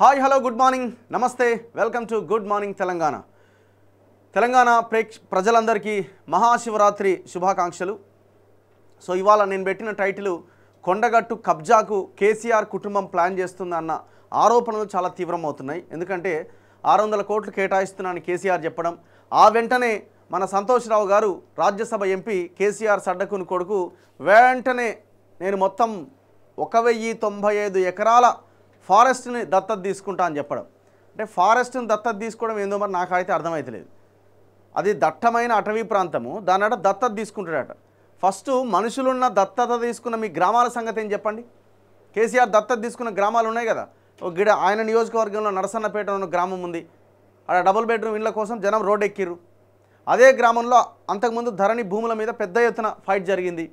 hi hello good morning నమస్తే welcome to good morning Telangana Telangana ప్రేక్ష ప్రజలందరికీ మహాశివరాత్రి శుభాకాంక్షలు సో ఇవాళ నేను పెట్టిన టైటిల్ కొండగట్టు కబ్జాకు కేసీఆర్ కుటుంబం ప్లాన్ చేస్తుందన్న ఆరోపణలు చాలా తీవ్రమవుతున్నాయి ఎందుకంటే ఆరు వందల కోట్లు కేటాయిస్తున్నాను కేసీఆర్ చెప్పడం ఆ వెంటనే మన సంతోష్రావు గారు రాజ్యసభ ఎంపీ కేసీఆర్ సడ్డకుని కొడుకు వెంటనే నేను మొత్తం ఒక వెయ్యి తొంభై ఐదు ఎకరాల ఫారెస్ట్ని దత్తత తీసుకుంటా అని చెప్పడం అంటే ఫారెస్ట్ని దత్తత తీసుకోవడం ఏందో మరి నాకైతే అర్థమవుతలేదు అది దట్టమైన అటవీ ప్రాంతము దాని దత్తత తీసుకుంటాడట ఫస్ట్ మనుషులున్న దత్తత తీసుకున్న మీ గ్రామాల సంగతి ఏం చెప్పండి కేసీఆర్ దత్తత తీసుకున్న గ్రామాలు ఉన్నాయి కదా ఒక గిడ ఆయన నియోజకవర్గంలో నరసన్నపేట అన్న గ్రామం ఉంది అక్కడ డబుల్ బెడ్రూమ్ ఇళ్ళ కోసం జనం రోడ్ ఎక్కిర్రు అదే గ్రామంలో అంతకుముందు ధరణి భూముల మీద పెద్ద ఎత్తున ఫైట్ జరిగింది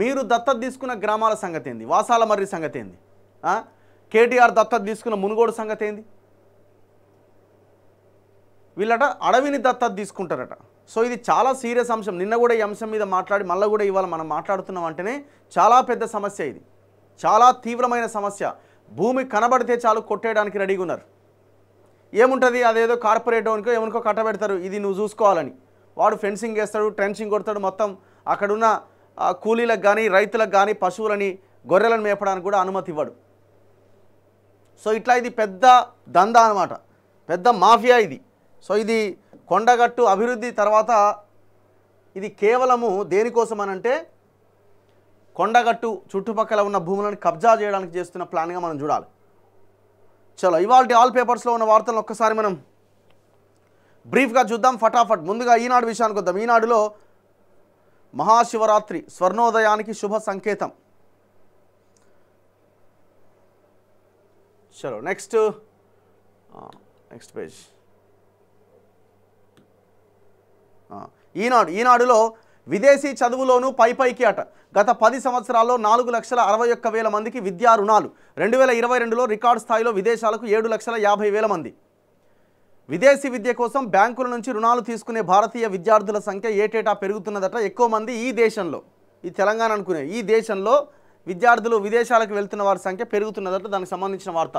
మీరు దత్తత తీసుకున్న గ్రామాల సంగతి ఏంది వాసాల మర్రి సంగతి ఏంది కేటీఆర్ దత్తత తీసుకున్న మునుగోడు సంగతి ఏంది వీళ్ళట అడవిని దత్తత తీసుకుంటారట సో ఇది చాలా సీరియస్ అంశం నిన్న కూడా ఈ అంశం మీద మాట్లాడి మళ్ళీ కూడా ఇవాళ మనం మాట్లాడుతున్నాం అంటేనే చాలా పెద్ద సమస్య ఇది చాలా తీవ్రమైన సమస్య భూమి కనబడితే చాలు కొట్టేయడానికి రెడీగా ఉన్నారు ఏముంటుంది అదేదో కార్పొరేట్ ఓన్కో ఏమనుకో కట్టబెడతారు ఇది నువ్వు చూసుకోవాలని వాడు ఫెన్సింగ్ వేస్తాడు ట్రెన్సింగ్ కొడతాడు మొత్తం అక్కడున్న కూలీలకు కానీ రైతులకు కానీ పశువులని గొర్రెలను మేపడానికి కూడా అనుమతి ఇవ్వడు సో ఇట్లా ఇది పెద్ద దంద అనమాట పెద్ద మాఫియా ఇది సో ఇది కొండగట్టు అభివృద్ధి తర్వాత ఇది కేవలము దేనికోసం అనంటే కొండగట్టు చుట్టుపక్కల ఉన్న భూములను కబ్జా చేయడానికి చేస్తున్న ప్లాన్గా మనం చూడాలి చలో ఇవాళ ఆల్ పేపర్స్లో ఉన్న వార్తలను ఒక్కసారి మనం బ్రీఫ్గా చూద్దాం ఫటాఫట్ ముందుగా ఈనాడు విషయానికి వద్దాం ఈనాడులో మహాశివరాత్రి స్వర్ణోదయానికి శుభ సంకేతం చలో నెక్స్ట్ నెక్స్ట్ పేజ్ ఈనాడు ఈనాడులో విదేశీ చదువులోనూ పైపైకి అట గత పది సంవత్సరాల్లో నాలుగు లక్షల అరవై ఒక్క వేల మందికి విద్యా రుణాలు రెండు వేల ఇరవై రెండులో రికార్డు స్థాయిలో విదేశాలకు ఏడు లక్షల యాభై వేల మంది విదేశీ విద్య కోసం బ్యాంకుల నుంచి రుణాలు తీసుకునే భారతీయ విద్యార్థుల సంఖ్య ఏటేటా పెరుగుతున్నదట ఎక్కువ మంది ఈ దేశంలో ఈ తెలంగాణ అనుకునే ఈ దేశంలో విద్యార్థులు విదేశాలకు వెళ్తున్న వారి సంఖ్య పెరుగుతున్నదట దానికి సంబంధించిన వార్త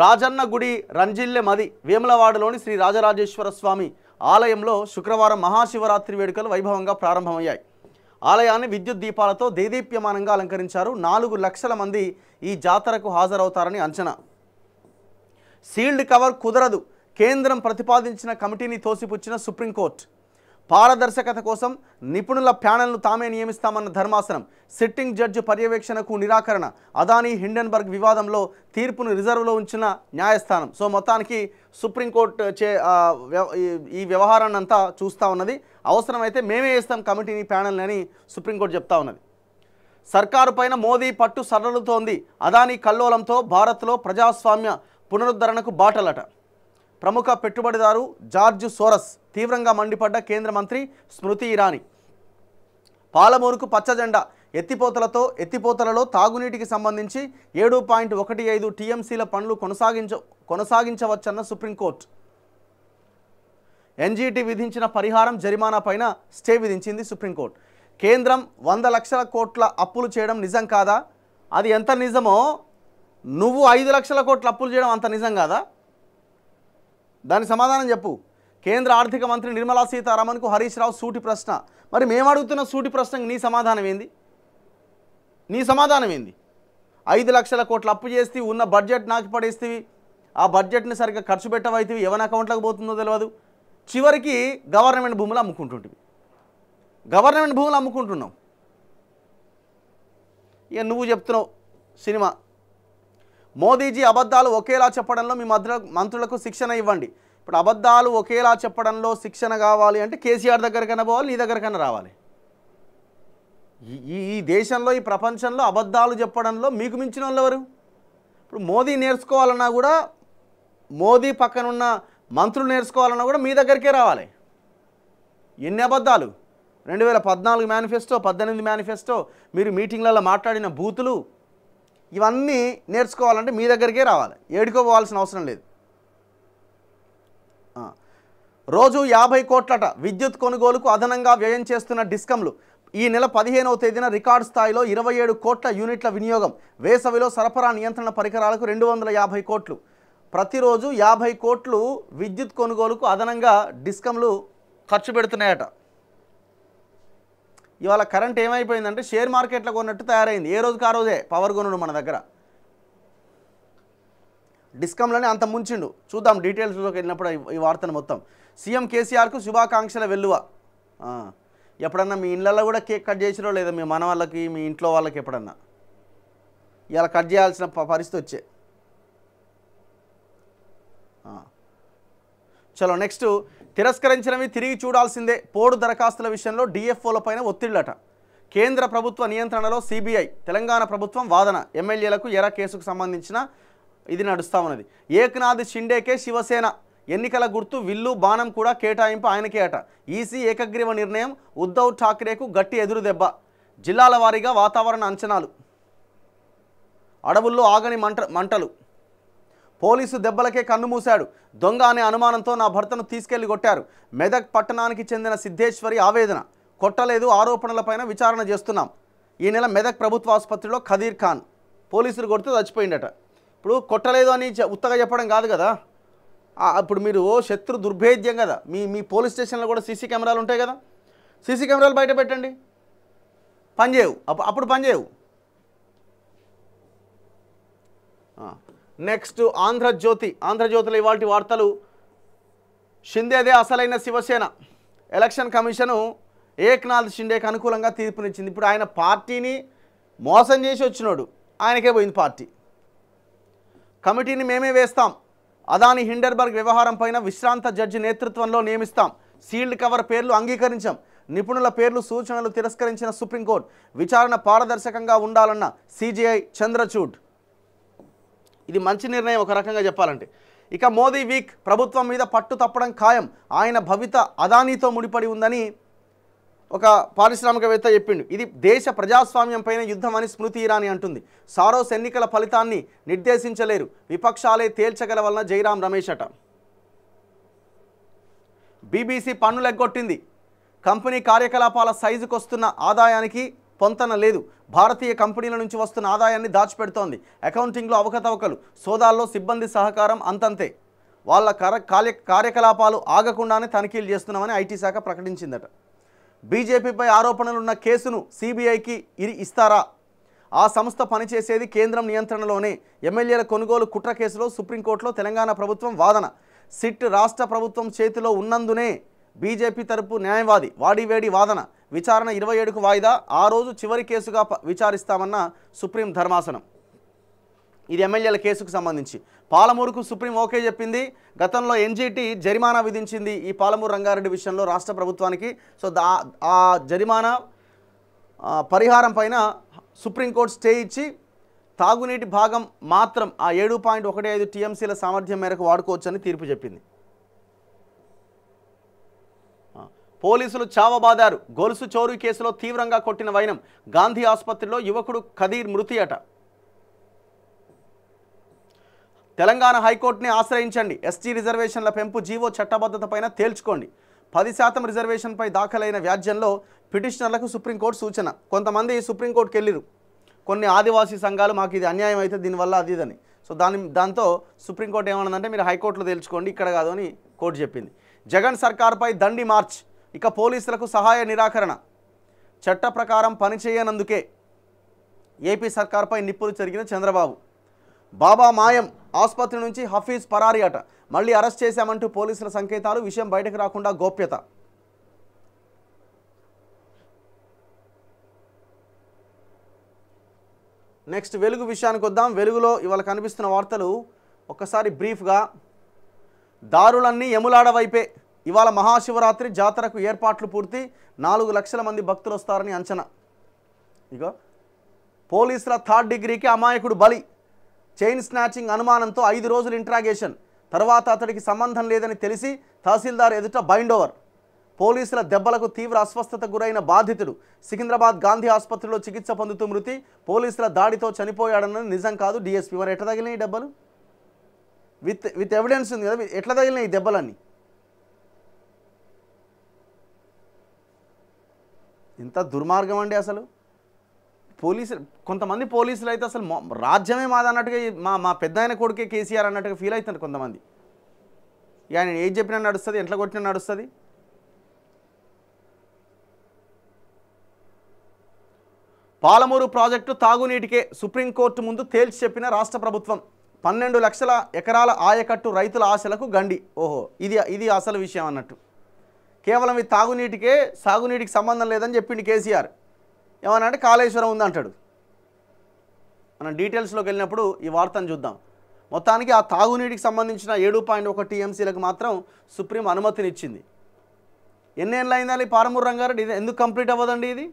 రాజన్న గుడి రంజిల్లె మది వేములవాడలోని శ్రీ రాజరాజేశ్వర స్వామి ఆలయంలో శుక్రవారం మహాశివరాత్రి వేడుకలు వైభవంగా ప్రారంభమయ్యాయి ఆలయాన్ని విద్యుత్ దీపాలతో దేదీప్యమానంగా అలంకరించారు నాలుగు లక్షల మంది ఈ జాతరకు హాజరవుతారని అంచనా సీల్డ్ కవర్ కుదరదు కేంద్రం ప్రతిపాదించిన కమిటీని తోసిపుచ్చిన సుప్రీంకోర్టు పారదర్శకత కోసం నిపుణుల ప్యానెల్ను తామే నియమిస్తామన్న ధర్మాసనం సిట్టింగ్ జడ్జి పర్యవేక్షణకు నిరాకరణ అదానీ హిండెన్బర్గ్ వివాదంలో తీర్పును రిజర్వ్లో ఉంచిన న్యాయస్థానం సో మొత్తానికి సుప్రీంకోర్టు చే ఈ వ్యవహారాన్ని అంతా చూస్తూ ఉన్నది అవసరమైతే మేమే వేస్తాం కమిటీని ప్యానెల్ని అని సుప్రీంకోర్టు చెప్తా ఉన్నది సర్కారు పైన మోదీ పట్టు సడలుతోంది అదానీ కల్లోలంతో భారత్లో ప్రజాస్వామ్య పునరుద్ధరణకు బాటలట ప్రముఖ పెట్టుబడిదారు జార్జ్ సోరస్ తీవ్రంగా మండిపడ్డ కేంద్ర మంత్రి స్మృతి ఇరానీ పాలమూరుకు పచ్చజెండా ఎత్తిపోతలతో ఎత్తిపోతలలో తాగునీటికి సంబంధించి ఏడు పాయింట్ ఒకటి ఐదు టీఎంసీల పనులు కొనసాగించ కొనసాగించవచ్చన్న సుప్రీంకోర్టు ఎన్జీటీ విధించిన పరిహారం జరిమానా పైన స్టే విధించింది సుప్రీంకోర్టు కేంద్రం వంద లక్షల కోట్ల అప్పులు చేయడం నిజం కాదా అది ఎంత నిజమో నువ్వు ఐదు లక్షల కోట్ల అప్పులు చేయడం అంత నిజం కాదా దాని సమాధానం చెప్పు కేంద్ర ఆర్థిక మంత్రి నిర్మలా సీతారామన్కు హరీష్ రావు సూటి ప్రశ్న మరి మేము అడుగుతున్న సూటి ప్రశ్నకు నీ సమాధానం ఏంది నీ సమాధానం ఏంది ఐదు లక్షల కోట్ల అప్పు చేస్తే ఉన్న బడ్జెట్ నాకు పడేస్తేవి ఆ బడ్జెట్ని సరిగ్గా ఖర్చు పెట్టవైతే ఏమైనా అకౌంట్లకు పోతుందో తెలియదు చివరికి గవర్నమెంట్ భూములు అమ్ముకుంటుంటివి గవర్నమెంట్ భూములు అమ్ముకుంటున్నాం ఇక నువ్వు చెప్తున్నావు సినిమా మోదీజీ అబద్ధాలు ఒకేలా చెప్పడంలో మీ మద్ర మంత్రులకు శిక్షణ ఇవ్వండి ఇప్పుడు అబద్ధాలు ఒకేలా చెప్పడంలో శిక్షణ కావాలి అంటే కేసీఆర్ దగ్గరకైనా పోవాలి నీ దగ్గరకైనా రావాలి ఈ ఈ దేశంలో ఈ ప్రపంచంలో అబద్ధాలు చెప్పడంలో మీకు మించిన వాళ్ళు ఎవరు ఇప్పుడు మోదీ నేర్చుకోవాలన్నా కూడా మోదీ పక్కనున్న మంత్రులు నేర్చుకోవాలన్నా కూడా మీ దగ్గరికే రావాలి ఎన్ని అబద్ధాలు రెండు వేల పద్నాలుగు మేనిఫెస్టో పద్దెనిమిది మేనిఫెస్టో మీరు మీటింగ్లలో మాట్లాడిన బూతులు ఇవన్నీ నేర్చుకోవాలంటే మీ దగ్గరికే రావాలి ఏడుకోవాల్సిన అవసరం లేదు రోజు యాభై కోట్లట విద్యుత్ కొనుగోలుకు అదనంగా వ్యయం చేస్తున్న డిస్కంలు ఈ నెల పదిహేనవ తేదీన రికార్డు స్థాయిలో ఇరవై ఏడు కోట్ల యూనిట్ల వినియోగం వేసవిలో సరఫరా నియంత్రణ పరికరాలకు రెండు వందల యాభై కోట్లు ప్రతిరోజు యాభై కోట్లు విద్యుత్ కొనుగోలుకు అదనంగా డిస్కంలు ఖర్చు పెడుతున్నాయట ఇవాళ కరెంట్ ఏమైపోయిందంటే షేర్ మార్కెట్లో కొన్నట్టు తయారైంది ఏ రోజుకి ఆ రోజే పవర్ కొనుడు మన దగ్గర డిస్కంలోనే అంత ముంచిండు చూద్దాం డీటెయిల్స్లోకి వెళ్ళినప్పుడు ఈ వార్తను మొత్తం సీఎం కేసీఆర్కు శుభాకాంక్షల వెల్లువ ఎప్పుడన్నా మీ ఇళ్ళల్లో కూడా కేక్ కట్ చేసిరో లేదా మీ మన వాళ్ళకి మీ ఇంట్లో వాళ్ళకి ఎప్పుడన్నా ఇలా కట్ చేయాల్సిన పరిస్థితి వచ్చే చలో నెక్స్ట్ తిరస్కరించినవి తిరిగి చూడాల్సిందే పోడు దరఖాస్తుల విషయంలో డిఎఫ్ఓలపైన ఒత్తిళ్లట కేంద్ర ప్రభుత్వ నియంత్రణలో సిబిఐ తెలంగాణ ప్రభుత్వం వాదన ఎమ్మెల్యేలకు ఎర కేసుకు సంబంధించిన ఇది నడుస్తా ఉన్నది ఏకనాథ్ షిండేకే శివసేన ఎన్నికల గుర్తు విల్లు బాణం కూడా కేటాయింపు ఆయనకే అట ఈసీ ఏకగ్రీవ నిర్ణయం ఉద్ధవ్ ఠాక్రేకు గట్టి ఎదురు దెబ్బ జిల్లాల వారీగా వాతావరణ అంచనాలు అడవుల్లో ఆగని మంట మంటలు పోలీసు దెబ్బలకే కన్ను మూశాడు దొంగ అనే అనుమానంతో నా భర్తను తీసుకెళ్లి కొట్టారు మెదక్ పట్టణానికి చెందిన సిద్ధేశ్వరి ఆవేదన కొట్టలేదు ఆరోపణలపైన విచారణ చేస్తున్నాం ఈ నెల మెదక్ ప్రభుత్వ ఆసుపత్రిలో ఖదీర్ ఖాన్ పోలీసులు కొడితే చచ్చిపోయిండట ఇప్పుడు కొట్టలేదు అని ఉత్తగా చెప్పడం కాదు కదా అప్పుడు మీరు శత్రు దుర్భేద్యం కదా మీ మీ పోలీస్ స్టేషన్లో కూడా సీసీ కెమెరాలు ఉంటాయి కదా సీసీ కెమెరాలు బయట పెట్టండి పనిచేయవు అప్పుడు పనిచేయవు నెక్స్ట్ ఆంధ్రజ్యోతి ఆంధ్రజ్యోతిలో ఇవాళ వార్తలు షిందేదే అసలైన శివసేన ఎలక్షన్ కమిషను ఏక్నాథ్ షిండేకి అనుకూలంగా తీర్పునిచ్చింది ఇప్పుడు ఆయన పార్టీని మోసం చేసి వచ్చినాడు ఆయనకే పోయింది పార్టీ కమిటీని మేమే వేస్తాం అదాని హిండర్బర్గ్ వ్యవహారం పైన విశ్రాంత జడ్జి నేతృత్వంలో నియమిస్తాం సీల్డ్ కవర్ పేర్లు అంగీకరించాం నిపుణుల పేర్లు సూచనలు తిరస్కరించిన సుప్రీంకోర్టు విచారణ పారదర్శకంగా ఉండాలన్న సీజీఐ చంద్రచూడ్ ఇది మంచి నిర్ణయం ఒక రకంగా చెప్పాలంటే ఇక మోదీ వీక్ ప్రభుత్వం మీద పట్టు తప్పడం ఖాయం ఆయన భవిత అదానీతో ముడిపడి ఉందని ఒక పారిశ్రామికవేత్త చెప్పిండు ఇది దేశ ప్రజాస్వామ్యంపైన యుద్ధం అని స్మృతి ఇరానీ అంటుంది సారోస్ ఎన్నికల ఫలితాన్ని నిర్దేశించలేరు విపక్షాలే తేల్చగల వలన జైరాం రమేష్ అట బీబీసీ పన్నులెగ్గొట్టింది కంపెనీ కార్యకలాపాల సైజుకొస్తున్న ఆదాయానికి పొంతన లేదు భారతీయ కంపెనీల నుంచి వస్తున్న ఆదాయాన్ని దాచిపెడుతోంది అకౌంటింగ్లో అవకతవకలు సోదాల్లో సిబ్బంది సహకారం అంతంతే వాళ్ళ కర కార్య కార్యకలాపాలు ఆగకుండానే తనిఖీలు చేస్తున్నామని ఐటీ శాఖ ప్రకటించిందట బీజేపీపై ఆరోపణలున్న కేసును సిబిఐకి ఇరి ఇస్తారా ఆ సంస్థ పనిచేసేది కేంద్రం నియంత్రణలోనే ఎమ్మెల్యేల కొనుగోలు కుట్ర కేసులో సుప్రీంకోర్టులో తెలంగాణ ప్రభుత్వం వాదన సిట్ రాష్ట్ర ప్రభుత్వం చేతిలో ఉన్నందునే బీజేపీ తరపు న్యాయవాది వాడివేడి వాదన విచారణ ఇరవై ఏడుకు వాయిదా ఆ రోజు చివరి కేసుగా విచారిస్తామన్న సుప్రీం ధర్మాసనం ఇది ఎమ్మెల్యేల కేసుకు సంబంధించి పాలమూరుకు సుప్రీం ఓకే చెప్పింది గతంలో ఎన్జీటీ జరిమానా విధించింది ఈ పాలమూరు రంగారెడ్డి విషయంలో రాష్ట్ర ప్రభుత్వానికి సో ఆ జరిమానా పరిహారం పైన సుప్రీంకోర్టు స్టే ఇచ్చి తాగునీటి భాగం మాత్రం ఆ ఏడు పాయింట్ ఒకటి ఐదు టీఎంసీల సామర్థ్యం మేరకు వాడుకోవచ్చని తీర్పు చెప్పింది పోలీసులు చావబాదారు గొలుసు చోరు కేసులో తీవ్రంగా కొట్టిన వైనం గాంధీ ఆసుపత్రిలో యువకుడు ఖదీర్ మృతి అట తెలంగాణ హైకోర్టుని ఆశ్రయించండి ఎస్టీ రిజర్వేషన్ల పెంపు జీవో చట్టబద్ధతపైన తేల్చుకోండి పది శాతం రిజర్వేషన్పై దాఖలైన వ్యాజ్యంలో పిటిషనర్లకు సుప్రీంకోర్టు సూచన కొంతమంది సుప్రీంకోర్టుకి వెళ్ళిరు కొన్ని ఆదివాసీ సంఘాలు మాకు ఇది అన్యాయం అయితే దీనివల్ల అది ఇదని సో దాని దాంతో సుప్రీంకోర్టు ఏమన్నదంటే మీరు హైకోర్టులో తేల్చుకోండి ఇక్కడ కాదు అని కోర్టు చెప్పింది జగన్ సర్కార్పై దండి మార్చ్ ఇక పోలీసులకు సహాయ నిరాకరణ చట్ట ప్రకారం పనిచేయనందుకే ఏపీ సర్కార్పై నిప్పులు జరిగిన చంద్రబాబు బాబా మాయం ఆసుపత్రి నుంచి హఫీజ్ పరారి అట మళ్ళీ అరెస్ట్ చేశామంటూ పోలీసుల సంకేతాలు విషయం బయటకు రాకుండా గోప్యత నెక్స్ట్ వెలుగు విషయానికి వద్దాం వెలుగులో ఇవాళ కనిపిస్తున్న వార్తలు ఒక్కసారి బ్రీఫ్గా దారులన్నీ యములాడవైపే ఇవాళ మహాశివరాత్రి జాతరకు ఏర్పాట్లు పూర్తి నాలుగు లక్షల మంది భక్తులు వస్తారని అంచనా ఇక పోలీసుల థర్డ్ డిగ్రీకి అమాయకుడు బలి చైన్ స్నాచింగ్ అనుమానంతో ఐదు రోజులు ఇంట్రాగేషన్ తర్వాత అతడికి సంబంధం లేదని తెలిసి తహసీల్దార్ ఎదుట బైండ్ ఓవర్ పోలీసుల దెబ్బలకు తీవ్ర అస్వస్థత గురైన బాధితుడు సికింద్రాబాద్ గాంధీ ఆసుపత్రిలో చికిత్స పొందుతూ మృతి పోలీసుల దాడితో చనిపోయాడన్నది నిజం కాదు డిఎస్పీ మరి ఎట్లా తగిలినాయి డబ్బలు విత్ విత్ ఎవిడెన్స్ ఉంది కదా ఎట్లా తగిలినాయి ఈ దెబ్బలన్నీ ఎంత దుర్మార్గం అండి అసలు పోలీసులు కొంతమంది పోలీసులు అయితే అసలు రాజ్యమే మాది అన్నట్టుగా మా మా పెద్ద ఆయన కొడుకే కేసీఆర్ అన్నట్టుగా ఫీల్ అవుతారు కొంతమంది ఇక ఆయన ఏది చెప్పినా నడుస్తుంది ఎంట్ల కొట్టినా నడుస్తుంది పాలమూరు ప్రాజెక్టు తాగునీటికే సుప్రీంకోర్టు ముందు తేల్చి చెప్పిన రాష్ట్ర ప్రభుత్వం పన్నెండు లక్షల ఎకరాల ఆయకట్టు రైతుల ఆశలకు గండి ఓహో ఇది ఇది అసలు విషయం అన్నట్టు కేవలం ఈ తాగునీటికే సాగునీటికి సంబంధం లేదని చెప్పిండు కేసీఆర్ ఏమన్నా అంటే కాళేశ్వరం ఉందంటాడు మనం డీటెయిల్స్లోకి వెళ్ళినప్పుడు ఈ వార్తను చూద్దాం మొత్తానికి ఆ తాగునీటికి సంబంధించిన ఏడు పాయింట్ ఒక టీఎంసీలకు మాత్రం సుప్రీం అనుమతినిచ్చింది ఎన్నేళ్ళు ఈ పారమూర్ రంగారెడ్డి ఇది ఎందుకు కంప్లీట్ అవ్వదండి ఇది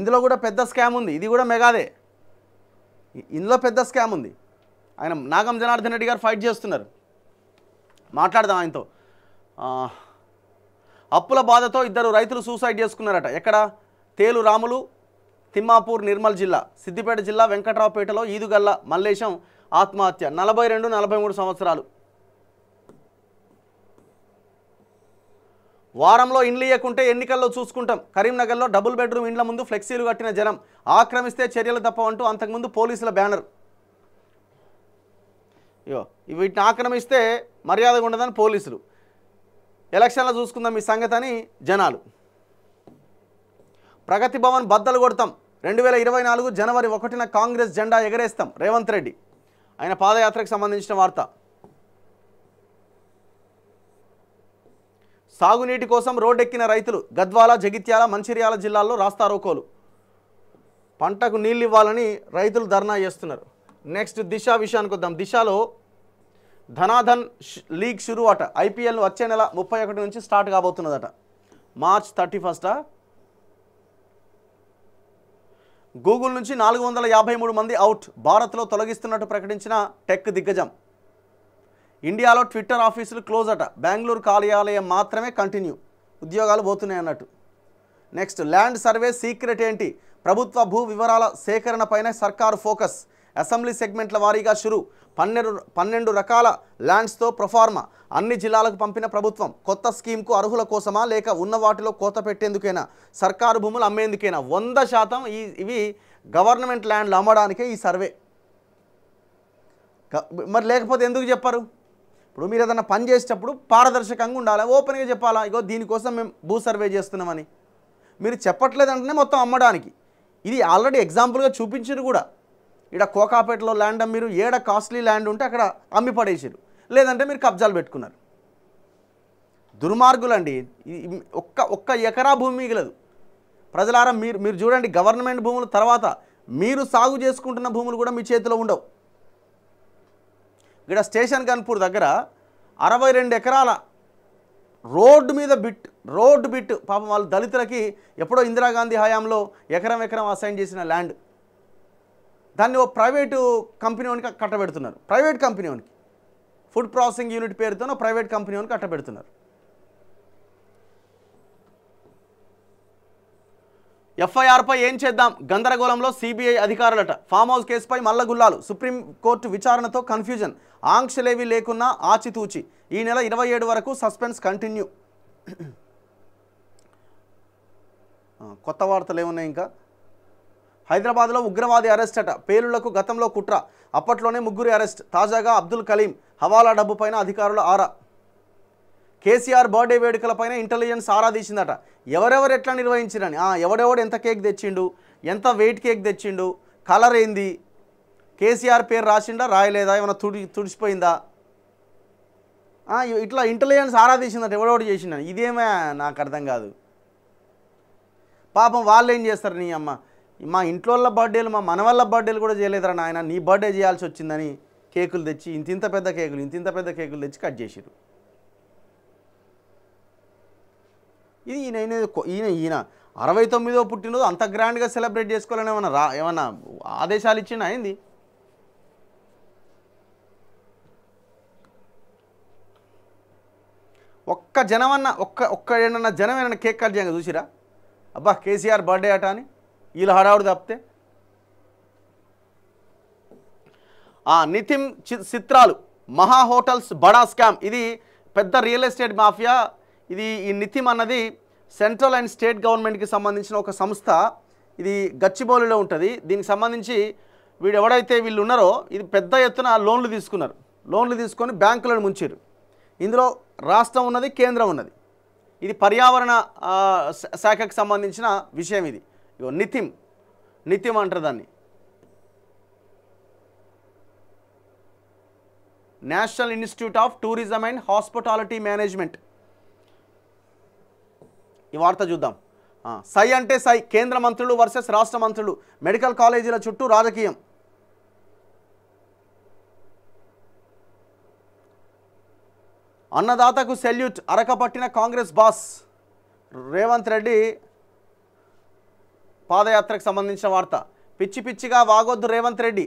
ఇందులో కూడా పెద్ద స్కామ్ ఉంది ఇది కూడా మెగాదే ఇందులో పెద్ద స్కామ్ ఉంది ఆయన నాగం జనార్దన్ రెడ్డి గారు ఫైట్ చేస్తున్నారు మాట్లాడదాం ఆయనతో అప్పుల బాధతో ఇద్దరు రైతులు సూసైడ్ చేసుకున్నారట ఎక్కడ తేలు రాములు తిమ్మాపూర్ నిర్మల్ జిల్లా సిద్దిపేట జిల్లా వెంకట్రావుపేటలో ఈదుగల్ల మల్లేశం ఆత్మహత్య నలభై రెండు నలభై మూడు సంవత్సరాలు వారంలో ఇండ్లు ఇవ్వకుంటే ఎన్నికల్లో చూసుకుంటాం కరీంనగర్లో డబుల్ బెడ్రూమ్ ఇండ్ల ముందు ఫ్లెక్సీలు కట్టిన జనం ఆక్రమిస్తే చర్యలు తప్పవంటూ అంతకుముందు పోలీసుల బ్యానర్ ఇవో వీటిని ఆక్రమిస్తే మర్యాదగా ఉండదని పోలీసులు ఎలక్షన్లో చూసుకుందాం ఈ సంగతి జనాలు ప్రగతి భవన్ బద్దలు కొడతాం రెండు వేల ఇరవై నాలుగు జనవరి ఒకటిన కాంగ్రెస్ జెండా ఎగరేస్తాం రేవంత్ రెడ్డి ఆయన పాదయాత్రకు సంబంధించిన వార్త సాగునీటి కోసం రోడ్డెక్కిన రైతులు గద్వాల జగిత్యాల మంచిర్యాల జిల్లాల్లో రాస్తారోకోలు పంటకు నీళ్ళు ఇవ్వాలని రైతులు ధర్నా చేస్తున్నారు నెక్స్ట్ దిశ విషయానికి వద్దాం దిశలో ధనాధన్ లీగ్ షురు అట ఐపీఎల్ వచ్చే నెల ముప్పై ఒకటి నుంచి స్టార్ట్ కాబోతున్నదట మార్చ్ థర్టీ ఫస్టా గూగుల్ నుంచి నాలుగు వందల యాభై మూడు మంది అవుట్ భారత్లో తొలగిస్తున్నట్టు ప్రకటించిన టెక్ దిగ్గజం ఇండియాలో ట్విట్టర్ ఆఫీసులు క్లోజ్ అట బెంగళూరు కార్యాలయం మాత్రమే కంటిన్యూ ఉద్యోగాలు పోతున్నాయి అన్నట్టు నెక్స్ట్ ల్యాండ్ సర్వే సీక్రెట్ ఏంటి ప్రభుత్వ భూ వివరాల సేకరణపైనే సర్కారు ఫోకస్ అసెంబ్లీ సెగ్మెంట్ల వారీగా షురు పన్నెండు పన్నెండు రకాల ల్యాండ్స్తో ప్రొఫార్మా అన్ని జిల్లాలకు పంపిన ప్రభుత్వం కొత్త స్కీమ్కు అర్హుల కోసమా లేక ఉన్న వాటిలో కోత పెట్టేందుకైనా సర్కారు భూములు అమ్మేందుకైనా వంద శాతం ఈ ఇవి గవర్నమెంట్ ల్యాండ్లు అమ్మడానికే ఈ సర్వే మరి లేకపోతే ఎందుకు చెప్పరు ఇప్పుడు మీరు ఏదైనా పని చేసేటప్పుడు పారదర్శకంగా ఉండాలి ఓపెన్గా చెప్పాలా ఇగో దీనికోసం మేము భూ సర్వే చేస్తున్నామని మీరు చెప్పట్లేదంటేనే మొత్తం అమ్మడానికి ఇది ఆల్రెడీ ఎగ్జాంపుల్గా చూపించారు కూడా ఇక్కడ కోకాపేటలో ల్యాండ్ మీరు ఏడ కాస్ట్లీ ల్యాండ్ ఉంటే అక్కడ అమ్మి పడేసారు లేదంటే మీరు కబ్జాలు పెట్టుకున్నారు దుర్మార్గులండి ఒక్క ఒక్క ఎకరా భూమి మిగలదు ప్రజలారా మీరు మీరు చూడండి గవర్నమెంట్ భూముల తర్వాత మీరు సాగు చేసుకుంటున్న భూములు కూడా మీ చేతిలో ఉండవు ఇక్కడ స్టేషన్ కన్పూర్ దగ్గర అరవై రెండు ఎకరాల రోడ్డు మీద బిట్ రోడ్డు బిట్ పాపం వాళ్ళు దళితులకి ఎప్పుడో ఇందిరాగాంధీ హయాంలో ఎకరం ఎకరం అసైన్ చేసిన ల్యాండ్ దాన్ని ఓ ప్రైవేటు కంపెనీ వానికి కట్టబెడుతున్నారు private company food processing unit పేరుతోనో ప్రైవేట్ కంపెనీ వానికి కట్టబెడుతున్నారు ఎఫ్ఐఆర్పై ఏం చేద్దాం గందరగోళంలో సిబిఐ అధికారులట ఫామ్ హౌస్ కేసుపై మల్లగుల్లాలు సుప్రీంకోర్టు విచారణతో కన్ఫ్యూజన్ ఆంక్షలేవి లేకున్నా ఆచితూచి ఈ నెల ఇరవై ఏడు వరకు సస్పెన్స్ కంటిన్యూ కొత్త వార్తలు ఏమున్నాయి ఇంకా హైదరాబాద్లో ఉగ్రవాది అరెస్ట్ అట పేలులకు గతంలో కుట్ర అప్పట్లోనే ముగ్గురి అరెస్ట్ తాజాగా అబ్దుల్ కలీం హవాలా డబ్బుపైన అధికారులు ఆరా కేసీఆర్ బర్త్డే వేడుకలపైన ఇంటెలిజెన్స్ ఆరాధించిందట ఎవరెవరు ఎట్లా నిర్వహించారని ఎవడెవడు ఎంత కేక్ తెచ్చిండు ఎంత వెయిట్ కేక్ తెచ్చిండు కలర్ ఏంది కేసీఆర్ పేరు రాసిండా రాయలేదా ఏమైనా తుడి తుడిచిపోయిందా ఇట్లా ఇంటెలిజెన్స్ ఆరాధించిందట ఎవడెవడు చేసిండని ఇదేమే నాకు అర్థం కాదు పాపం వాళ్ళు ఏం చేస్తారు నీ అమ్మ మా ఇంట్లో వాళ్ళ బర్త్డేలు మా మన వాళ్ళ బర్త్డేలు కూడా చేయలేదురా నాయన నీ బర్త్డే చేయాల్సి వచ్చిందని కేకులు తెచ్చి ఇంతింత పెద్ద కేకులు ఇంతింత పెద్ద కేకులు తెచ్చి కట్ చేసిరు ఇది ఈయన ఈయన ఈయన అరవై తొమ్మిదో పుట్టినరోజు అంత గ్రాండ్గా సెలబ్రేట్ చేసుకోవాలని ఏమైనా రా ఏమన్నా ఆదేశాలు ఇచ్చిన అయింది ఒక్క జనం అన్న ఒక్క ఒక్క ఏమన్నా జనం ఏమన్నా కేక్ కట్ చేయంగా చూసిరా అబ్బా కేసీఆర్ బర్త్డే అట అని వీళ్ళు హడావుడు తప్పితే నితిన్ చిత్రాలు మహా హోటల్స్ బడా స్కామ్ ఇది పెద్ద రియల్ ఎస్టేట్ మాఫియా ఇది ఈ నితిమ్ అన్నది సెంట్రల్ అండ్ స్టేట్ గవర్నమెంట్కి సంబంధించిన ఒక సంస్థ ఇది గచ్చిబౌలిలో ఉంటుంది దీనికి సంబంధించి వీడు ఎవడైతే వీళ్ళు ఉన్నారో ఇది పెద్ద ఎత్తున లోన్లు తీసుకున్నారు లోన్లు తీసుకొని బ్యాంకులను ముంచారు ఇందులో రాష్ట్రం ఉన్నది కేంద్రం ఉన్నది ఇది పర్యావరణ శాఖకు సంబంధించిన విషయం ఇది ఇగో నితిం నిత్యం అంటారు దాన్ని National Institute of Tourism and Hospitality Management ఈ వార్త చూద్దాం సై అంటే సై కేంద్ర మంత్రులు వర్సెస్ రాష్ట్ర మంత్రులు మెడికల్ కాలేజీల చుట్టూ రాజకీయం అన్నదాతకు సెల్యూట్ అరకపట్టిన కాంగ్రెస్ బాస్ రేవంత్ రెడ్డి పాదయాత్రకు సంబంధించిన వార్త పిచ్చి పిచ్చిగా వాగొద్దు రేవంత్ రెడ్డి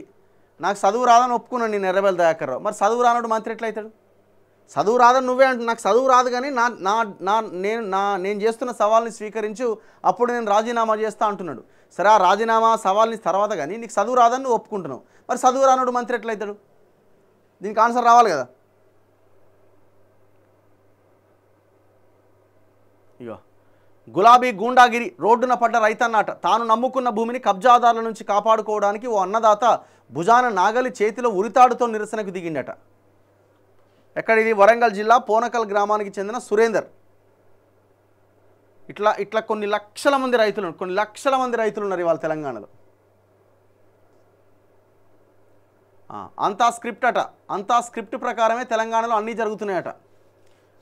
నాకు చదువు రాదని ఒప్పుకున్నాను నేను ఎర్రబెల్ రావు మరి చదువు రానుడు మంత్రి ఎట్లయితాడు చదువు రాదని నువ్వే అంటు నాకు చదువు రాదు కానీ నా నా నా నేను నా నేను చేస్తున్న సవాల్ని స్వీకరించు అప్పుడు నేను రాజీనామా చేస్తా అంటున్నాడు సరే ఆ రాజీనామా సవాల్ని తర్వాత కానీ నీకు చదువు రాదని నువ్వు ఒప్పుకుంటున్నావు మరి చదువు రానుడు మంత్రి ఎట్లయితాడు దీనికి ఆన్సర్ రావాలి కదా ఇగో గులాబీ గూండాగిరి రోడ్డున పడ్డ రైతన్నట తాను నమ్ముకున్న భూమిని కబ్జాదారుల నుంచి కాపాడుకోవడానికి ఓ అన్నదాత భుజాన నాగలి చేతిలో ఉరితాడుతో నిరసనకు దిగిండట ఎక్కడ ఇది వరంగల్ జిల్లా పోనకల్ గ్రామానికి చెందిన సురేందర్ ఇట్లా ఇట్లా కొన్ని లక్షల మంది రైతులు కొన్ని లక్షల మంది రైతులు ఉన్నారు ఇవాళ తెలంగాణలో అంతా స్క్రిప్ట్ అట అంతా స్క్రిప్ట్ ప్రకారమే తెలంగాణలో అన్నీ జరుగుతున్నాయట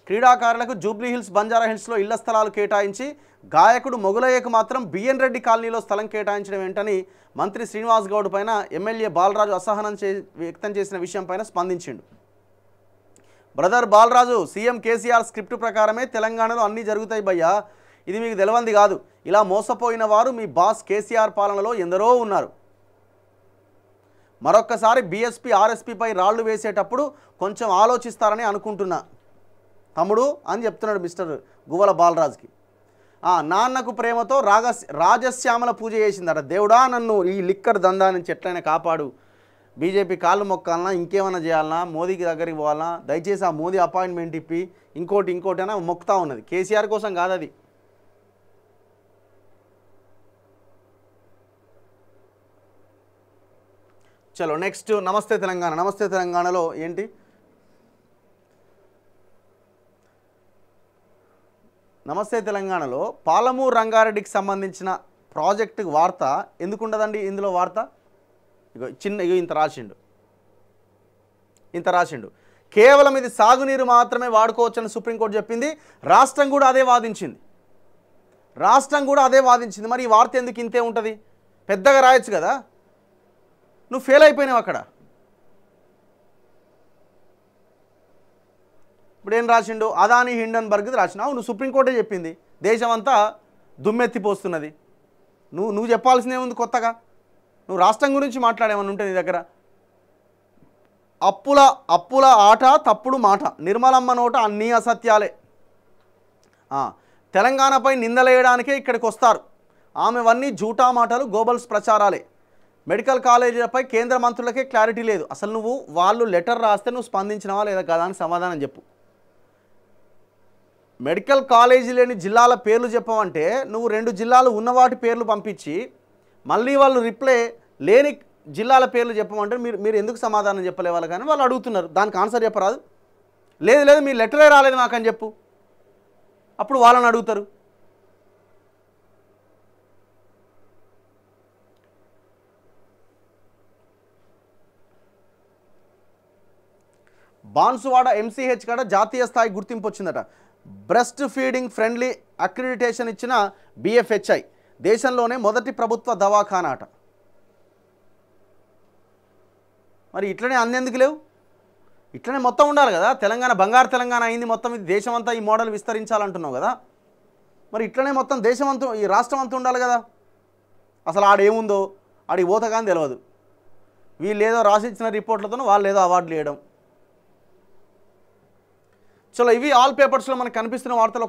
క్రీడాకారులకు జూబ్లీహిల్స్ హిల్స్లో ఇళ్ల స్థలాలు కేటాయించి గాయకుడు మొగులయ్యకు మాత్రం బిఎన్ రెడ్డి కాలనీలో స్థలం కేటాయించడం ఏంటని మంత్రి శ్రీనివాస్ గౌడ్ పైన ఎమ్మెల్యే బాలరాజు అసహనం చే వ్యక్తం చేసిన విషయం పైన స్పందించిండు brother Balaraju CM KCR script ప్రకారమే తెలంగాణలో అన్నీ జరుగుతాయి భయ్యా ఇది మీకు తెలవంది కాదు ఇలా మోసపోయిన వారు మీ బాస్ కేసీఆర్ పాలనలో ఎందరో ఉన్నారు మరొక్కసారి బీఎస్పీ ఆర్ఎస్పీపై రాళ్లు వేసేటప్పుడు కొంచెం ఆలోచిస్తారని అనుకుంటున్నా తమ్ముడు అని చెప్తున్నాడు మిస్టర్ గువ్వల బాలరాజ్కి నాన్నకు ప్రేమతో రాగ రాజశ్యామల పూజ చేసిందట దేవుడా నన్ను ఈ లిక్కర్ దందా నుంచి ఎట్లయినా కాపాడు బీజేపీ కాళ్ళు మొక్కాలనా ఇంకేమైనా చేయాలనా మోదీకి దగ్గరికి పోవాలనా దయచేసి ఆ మోదీ అపాయింట్మెంట్ ఇప్పి ఇంకోటి ఇంకోటి అయినా మొక్కుతా ఉన్నది కేసీఆర్ కోసం కాదు అది చలో నెక్స్ట్ నమస్తే తెలంగాణ నమస్తే తెలంగాణలో ఏంటి నమస్తే తెలంగాణలో పాలమూరు రంగారెడ్డికి సంబంధించిన ప్రాజెక్టు వార్త ఎందుకుండదండి ఇందులో వార్త ఇగో చిన్న ఇగో ఇంత రాసిండు ఇంత రాసిండు కేవలం ఇది సాగునీరు మాత్రమే వాడుకోవచ్చని సుప్రీంకోర్టు చెప్పింది రాష్ట్రం కూడా అదే వాదించింది రాష్ట్రం కూడా అదే వాదించింది మరి ఈ వార్త ఎందుకు ఇంతే ఉంటుంది పెద్దగా రాయొచ్చు కదా నువ్వు ఫెయిల్ అయిపోయినావు అక్కడ ఇప్పుడు ఏం రాసిండు అదాని బర్గ్ రాసినావు నువ్వు సుప్రీంకోర్టే చెప్పింది దేశమంతా దుమ్మెత్తిపోస్తున్నది నువ్వు నువ్వు చెప్పాల్సిందే ఉంది కొత్తగా నువ్వు రాష్ట్రం గురించి మాట్లాడేమని ఉంటే నీ దగ్గర అప్పుల అప్పుల ఆట తప్పుడు మాట నిర్మలమ్మ నోట అన్నీ అసత్యాలే తెలంగాణపై నిందలేయడానికే ఇక్కడికి వస్తారు ఆమెవన్నీ జూటా మాటలు గోబల్స్ ప్రచారాలే మెడికల్ కాలేజీలపై కేంద్ర మంత్రులకే క్లారిటీ లేదు అసలు నువ్వు వాళ్ళు లెటర్ రాస్తే నువ్వు స్పందించినవా లేదా కదా అని సమాధానం చెప్పు మెడికల్ కాలేజీ లేని జిల్లాల పేర్లు చెప్పమంటే నువ్వు రెండు జిల్లాలు ఉన్నవాటి పేర్లు పంపించి మళ్ళీ వాళ్ళు రిప్లై లేని జిల్లాల పేర్లు చెప్పమంటే మీరు మీరు ఎందుకు సమాధానం చెప్పలే వాళ్ళు కానీ వాళ్ళు అడుగుతున్నారు దానికి ఆన్సర్ చెప్పరాదు లేదు లేదు మీ లెటరే రాలేదు అని చెప్పు అప్పుడు వాళ్ళని అడుగుతారు బాన్సువాడ ఎంసీహెచ్ కాడ జాతీయ స్థాయి గుర్తింపు వచ్చిందట బ్రెస్ట్ ఫీడింగ్ ఫ్రెండ్లీ అక్రిడిటేషన్ ఇచ్చిన బిఎఫ్హెచ్ఐ దేశంలోనే మొదటి ప్రభుత్వ దవాఖానా అట మరి ఇట్లనే అందేందుకు లేవు ఇట్లనే మొత్తం ఉండాలి కదా తెలంగాణ బంగారు తెలంగాణ అయింది మొత్తం ఇది దేశమంతా ఈ మోడల్ విస్తరించాలంటున్నావు కదా మరి ఇట్లనే మొత్తం దేశమంత ఈ రాష్ట్రం అంతా ఉండాలి కదా అసలు ఆడేముందో ఆడి పోతగాని తెలియదు వీళ్ళు ఏదో రాసిచ్చిన రిపోర్ట్లతోనూ వాళ్ళు ఏదో అవార్డులు వేయడం చాలా ఇవి ఆల్ పేపర్స్లో మనకు కనిపిస్తున్న వార్తలు